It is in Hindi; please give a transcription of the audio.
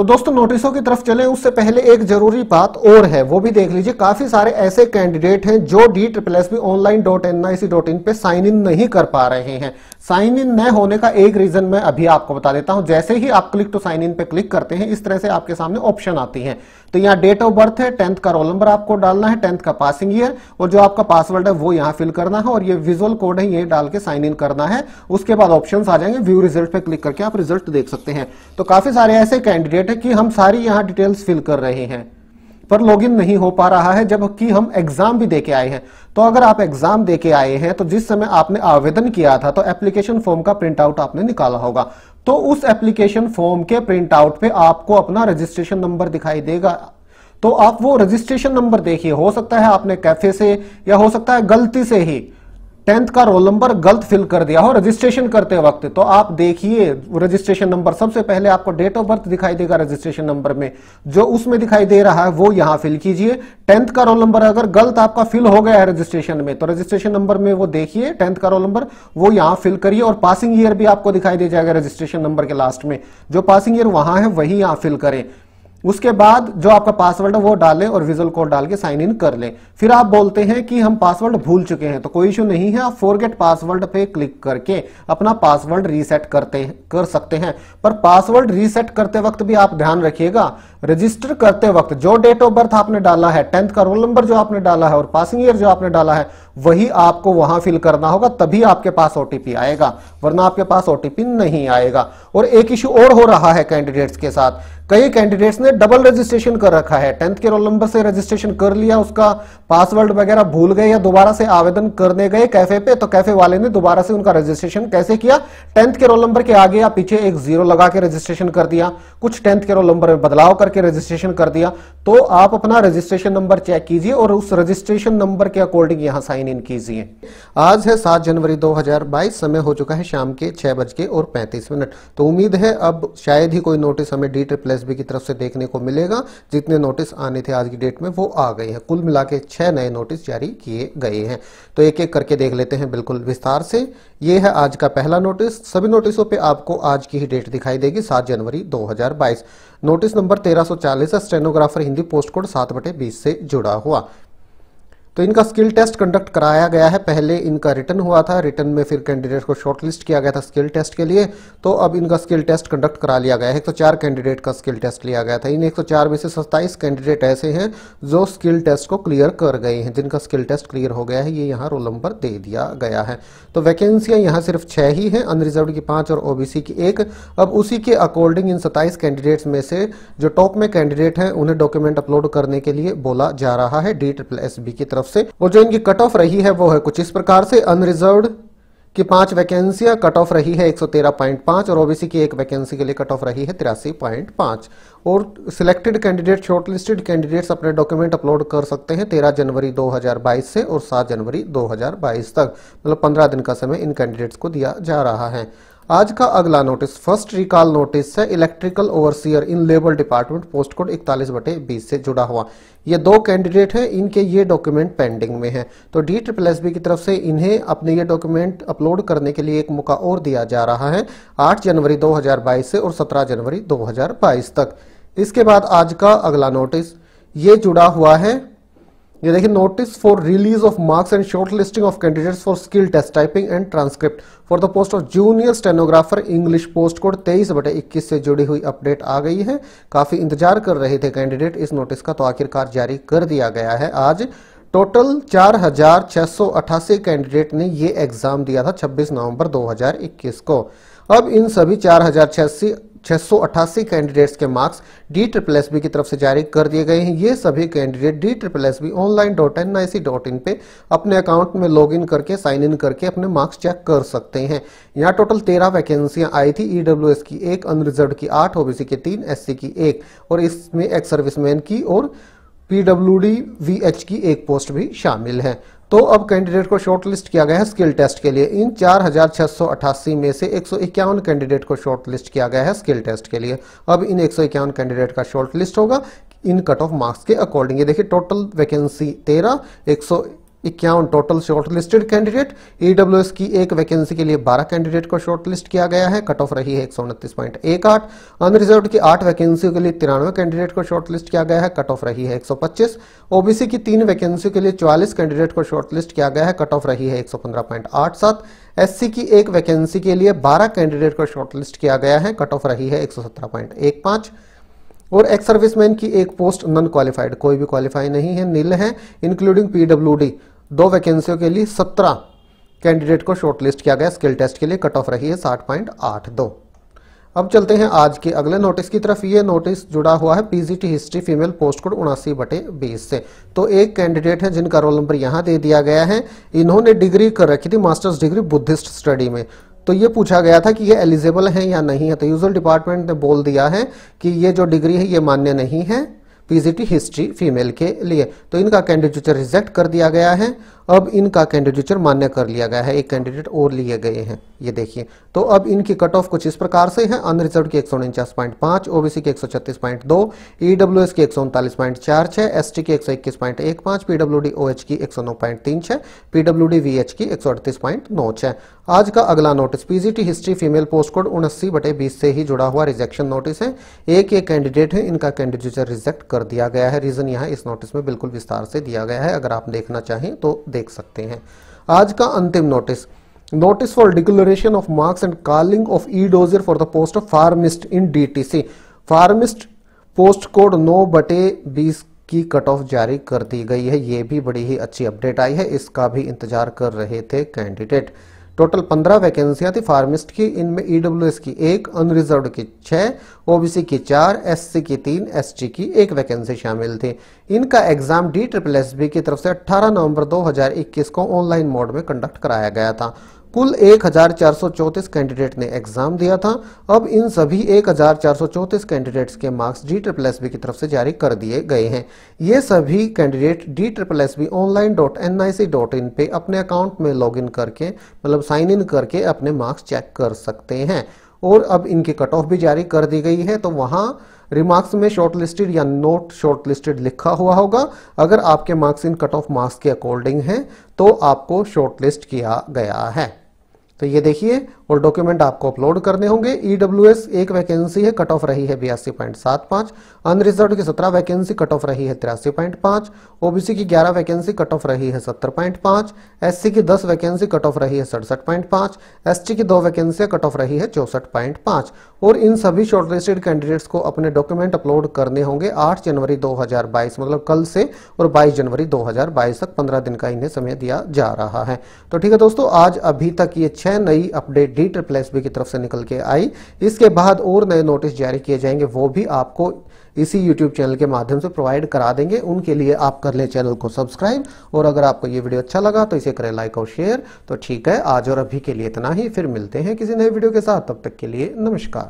तो दोस्तों नोटिसों की तरफ चलें उससे पहले एक जरूरी बात और है वो भी देख लीजिए काफी सारे ऐसे कैंडिडेट हैं जो D triple S B online dot N I C dot in पे साइन इन नहीं कर पा रहे हैं साइन इन न होने का एक रीजन मैं अभी आपको बता देता हूं जैसे ही आप क्लिक टू साइन इन पे क्लिक करते हैं इस तरह से आपके सामने ऑप्शन आती है तो यहाँ डेट ऑफ बर्थ है टेंथ का रोल नंबर आपको डालना है टेंथ का पासिंग ईयर और जो आपका पासवर्ड है वो यहाँ फिल करना है और ये विजुअल कोड है ये डाल के साइन इन करना है उसके बाद ऑप्शन आ जाएंगे व्यू रिजल्ट पे क्लिक करके आप रिजल्ट देख सकते हैं तो काफी सारे ऐसे कैंडिडेट है कि हम सारी यहाँ डिटेल्स फिल कर रहे हैं पर लॉगिन नहीं हो पा रहा है जबकि हम एग्जाम भी देके आए हैं तो अगर आप एग्जाम देके आए हैं तो जिस समय आपने आवेदन किया था तो एप्लीकेशन फॉर्म का प्रिंट आउट आपने निकाला होगा तो उस एप्लीकेशन फॉर्म के प्रिंट आउट पे आपको अपना रजिस्ट्रेशन नंबर दिखाई देगा तो आप वो रजिस्ट्रेशन नंबर देखिए हो सकता है आपने कैफे से या हो सकता है गलती से ही टेंथ का रोल नंबर गलत फिल कर दिया हो रजिस्ट्रेशन करते वक्त तो आप देखिए रजिस्ट्रेशन नंबर सबसे पहले आपको डेट ऑफ बर्थ दिखाई देगा रजिस्ट्रेशन नंबर में जो उसमें दिखाई दे रहा है वो यहां फिल कीजिए टेंथ का रोल नंबर अगर गलत आपका फिल हो गया है रजिस्ट्रेशन में तो रजिस्ट्रेशन नंबर में वो देखिए टेंथ का रोल नंबर वो यहां फिल करिए और पासिंग ईयर भी आपको दिखाई दे जाएगा रजिस्ट्रेशन नंबर के लास्ट में जो पासिंग ईयर वहां है वही यहां फिल करें उसके बाद जो आपका पासवर्ड है वो डालें और विजुअल कोड डाल के साइन इन कर लें फिर आप बोलते हैं कि हम पासवर्ड भूल चुके हैं तो कोई इशू नहीं है आप फॉरगेट पासवर्ड पे क्लिक करके अपना पासवर्ड रीसेट करते कर सकते हैं पर पासवर्ड रीसेट करते वक्त भी आप ध्यान रखिएगा रजिस्टर करते वक्त जो डेट ऑफ बर्थ आपने डाला है टेंथ का रोल नंबर जो आपने डाला है और पासिंग ईयर जो आपने डाला है वही आपको वहां फिल करना होगा तभी आपके पास ओटीपी आएगा वरना आपके पास ओटीपी नहीं आएगा और एक इश्यू और हो रहा है कैंडिडेट्स के साथ कई कैंडिडेट्स ने डबल रजिस्ट्रेशन कर रखा है टेंथ के रोल नंबर से रजिस्ट्रेशन कर लिया उसका पासवर्ड वगैरह भूल गए या दोबारा से आवेदन करने गए कैफे पे तो कैफे वाले ने दोबारा से उनका रजिस्ट्रेशन कैसे किया टेंथ के रोल नंबर के आगे या पीछे एक जीरो लगा के रजिस्ट्रेशन कर दिया कुछ टेंथ के रोल नंबर में बदलाव करके रजिस्ट्रेशन कर दिया तो आप अपना रजिस्ट्रेशन नंबर चेक कीजिए और उस रजिस्ट्रेशन नंबर के अकॉर्डिंग यहाँ साइन इन कीजिए आज है सात जनवरी दो समय हो चुका है शाम के छह और पैंतीस मिनट तो उम्मीद है अब शायद ही कोई नोटिस हमें डी ट्रिप्लेस एसबी की तरफ से देखने को मिलेगा जितने नोटिस आने थे आज की डेट में वो आ गए हैं कुल मिला के छह नए नोटिस जारी किए गए हैं तो एक एक करके देख लेते हैं बिल्कुल विस्तार से ये है आज का पहला नोटिस सभी नोटिसों पर आपको आज की ही डेट दिखाई देगी सात जनवरी दो नोटिस नंबर तेरह सौ चालीस स्टेनोग्राफर हिंदी पोस्ट कोड सात बटे बीस से जुड़ा हुआ तो इनका स्किल टेस्ट कंडक्ट कराया गया है पहले इनका रिटर्न हुआ था रिटर्न में फिर कैंडिडेट को शॉर्टलिस्ट किया गया था स्किल टेस्ट के लिए तो अब इनका स्किल टेस्ट कंडक्ट करा लिया गया है एक तो चार कैंडिडेट का स्किल टेस्ट लिया गया था इन एक तो में से सत्ताईस कैंडिडेट ऐसे हैं जो स्किल टेस्ट को क्लियर कर गए हैं जिनका स्किल टेस्ट क्लियर हो गया है ये यहाँ रोल नंबर दे दिया गया है तो वैकेंसियाँ यहाँ सिर्फ छः ही हैं अनरिजर्व की पाँच और ओबीसी की एक अब उसी के अकॉर्डिंग इन सत्ताईस कैंडिडेट्स में से जो टॉप में कैंडिडेट हैं उन्हें डॉक्यूमेंट अपलोड करने के लिए बोला जा रहा है डी ट्रिपल एस की तरफ से और जो इनकी कट ऑफ रही है वो है कुछ इस प्रकार से अनरिजर्व की पांच वैकेंसियां कट ऑफ रही है 113.5 और ओबीसी की एक वैकेंसी के लिए कट ऑफ रही है तिरासी और selected candidate shortlisted listed candidates अपने डॉक्यूमेंट अपलोड कर सकते हैं 13 जनवरी 2022 से और 7 जनवरी 2022 तक मतलब 15 दिन का समय इन कैंडिडेट्स को दिया जा रहा है आज का अगला नोटिस फर्स्ट रिकॉल नोटिस है electrical overseer in labour department post code इकतालीस बटे बीस से जुड़ा हुआ ये दो कैंडिडेट हैं इनके ये डॉक्यूमेंट पेंडिंग में है तो डी ट्रिपल एस बी की तरफ से इन्हें अपने ये डॉक्यूमेंट अपलोड करने के लिए एक मौका और दिया जा रहा है आठ जनवरी बाईस से और सत्रह जनवरी बाईस तक इसके बाद आज का अगला नोटिस ये जुड़ा हुआ है ये देखिए notice for release of marks and shortlisting of candidates for skill test typing and transcript for the post of junior stenographer English post code तेईस बटे इक्कीस से जुड़ी हुई अपडेट आ गई है काफी इंतजार कर रहे थे कैंडिडेट इस नोटिस का तो आखिरकार जारी कर दिया गया है आज टोटल चार हजार छह सौ अठासी कैंडिडेट ने ये एग्जाम दिया था 26 नवंबर 2021 को अब इन सभी चार हजार छियासी 688 कैंडिडेट्स के marks D triple S B की तरफ से जारी कर दिए गए हैं ये सभी candidate D triple S B online dot N I C dot in पे अपने अकाउंट में लॉग इन करके साइन इन करके अपने मार्क्स चेक कर सकते हैं यहाँ टोटल तेरह वैकेंसियां आई थी ई डब्ल्यू एस की एक अनरिजर्व की आठ ओबीसी की तीन एस सी की एक और इसमें एक्स सर्विसमैन की और पीडब्ल्यू डी वी एच की एक पोस्ट भी शामिल है तो अब कैंडिडेट को शॉर्टलिस्ट किया गया है स्किल टेस्ट के लिए इन 4688 में से एक कैंडिडेट को शॉर्टलिस्ट किया गया है स्किल टेस्ट के लिए अब इन एक कैंडिडेट का शॉर्टलिस्ट होगा इन कट ऑफ मार्क्स के अकॉर्डिंग ये देखिए टोटल वैकेंसी तेरह एक इक्यावन टोटल शॉर्टलिस्टेड कैंडिडेट ईडब्ल्यू की एक वैकेंसी के लिए 12 कैंडिडेट को शॉर्टलिस्ट किया गया है कट ऑफ रही है एक सौ उनतीस पॉइंट एक आठ अनरिजर्व की आठ वैकेंसियों के लिए तिरानवे कैंडिडेट को शॉर्टलिस्ट किया गया है कट ऑफ रही है एक सौ पच्चीस ओबीसी की तीन वैकेंसियों के लिए चौवालीस कैंडिडेट को शॉर्टलिस्ट किया गया है कट ऑफ रही है एक सौ पंद्रह पॉइंट आठ सात एससी की एक वैकेंसी के लिए बारह कैंडिडेट को शॉर्टलिस्ट किया गया है कट ऑफ रही है एक सौ सत्रह पॉइंट एक और एक्स सर्विसमैन की एक पोस्ट नॉन क्वालिफाइड कोई भी क्वालिफाई नहीं है नील है इंक्लूडिंग पीडब्ल्यूडी दो वैकेंसियों के लिए सत्रह कैंडिडेट को शॉर्टलिस्ट किया गया स्किल टेस्ट के लिए कट ऑफ रही है साठ पॉइंट आठ दो अब चलते हैं आज के अगले नोटिस की तरफ ये नोटिस जुड़ा हुआ है PGT history female post code उनासी बटे बीस से तो एक कैंडिडेट है जिनका रोल नंबर यहाँ दे दिया गया है इन्होंने डिग्री कर रखी थी मास्टर्स डिग्री बुद्धिस्ट स्टडी में तो ये पूछा गया था कि ये एलिजिबल है या नहीं है तो यूजल डिपार्टमेंट ने बोल दिया है कि ये जो डिग्री है ये मान्य नहीं है पीजीटी हिस्ट्री फीमेल के लिए तो इनका कैंडिडेट रिजेक्ट कर दिया गया है अब इनका कैंडिडेचर मान्य कर लिया गया है एक कैंडिडेट और लिए गए हैं ये देखिए तो अब इनकी कट ऑफ कुछ इस प्रकार से है अनरिजर्व की एक सौ उनचास पॉइंट पांच ओबीसी की एक सौ छत्तीस पॉइंट दो ईडब्ल्यू एस की एक सौ उनतालीस पॉइंट चार छः एस टी की एक सौ इक्कीस पॉइंट एक पीडब्ल्यू डी ओ एच की एक सौ नौ पॉइंट तीन छः पीडब्ल्यू डी वी एच की एक सौ अड़तीस पॉइंट नौ छः आज का अगला notice PGT history female post code उनस्सी बटे बीस से ही जुड़ा हुआ रिजेक्शन नोटिस है एक एक कैंडिडेट है इनका कैंडिडेचर रिजेक्ट कर दिया गया है रीजन यहाँ इस नोटिस में बिल्कुल विस्तार से दिया गया है अगर आप देखना चाहें तो देख देख सकते हैं आज का अंतिम notice notice for declaration of marks and calling of e dossier for the post of pharmacist in DTC pharmacist post code नौ बटे बीस की कट ऑफ जारी कर दी गई है ये भी बड़ी ही अच्छी अपडेट आई है इसका भी इंतजार कर रहे थे कैंडिडेट टोटल पंद्रह वैकेंसियां थी फार्मिस्ट की इनमें ईडब्ल्यूएस e की एक अनरिजर्व की छह ओबीसी की चार एससी की तीन एसटी की एक वैकेंसी शामिल थी इनका exam D triple S B की तरफ से 18 नवंबर 2021 को ऑनलाइन मोड में कंडक्ट कराया गया था कुल 1434 कैंडिडेट ने एग्जाम दिया था अब इन सभी 1434 कैंडिडेट्स के marks D triple S B की तरफ से जारी कर दिए गए हैं ये सभी candidate D triple S B online dot N I C dot in पे अपने अकाउंट में लॉग इन करके मतलब साइन इन करके अपने मार्क्स चेक कर सकते हैं और अब इनकी कट ऑफ भी जारी कर दी गई है तो वहाँ रिमार्क्स में शॉर्टलिस्टेड या नोट शॉर्ट लिखा हुआ होगा अगर आपके मार्क्स इन कट ऑफ मार्क्स के अकॉर्डिंग हैं तो आपको शॉर्ट लिस्ट किया गया है तो ये देखिए और डॉक्यूमेंट आपको अपलोड करने होंगे ईडब्ल्यू e एक वैकेंसी है कट ऑफ रही है बयासी पॉइंट सात पांच अनरिजर्व की सत्रह वैकेंसी कट ऑफ रही है तिरासी पॉइंट पांच ओबीसी की ग्यारह वैकेंसी कट ऑफ रही है सत्तर पॉइंट पांच एस की दस वैकेंसी कट ऑफ रही है सड़सठ पॉइंट पांच एस की दो वैकेंसी कट ऑफ रही है चौसठ पॉइंट पांच और इन सभी शॉर्टलिस्टेड कैंडिडेट्स को अपने डॉक्यूमेंट अपलोड करने होंगे आठ जनवरी दो हजार बाईस मतलब कल से और बाईस जनवरी दो हजार बाईस तक पंद्रह दिन का इन्हें समय दिया जा रहा है तो ठीक है दोस्तों आज अभी तक ये छह नई update D triple S B की तरफ से निकल के आई इसके बाद और नए नोटिस जारी किए जाएंगे वो भी आपको इसी यूट्यूब चैनल के माध्यम से प्रोवाइड करा देंगे उनके लिए आप कर ले चैनल को सब्सक्राइब और अगर आपको ये वीडियो अच्छा लगा तो इसे करें लाइक और शेयर तो ठीक है आज और अभी के लिए इतना ही फिर मिलते हैं किसी नए वीडियो के साथ तब तक के लिए नमस्कार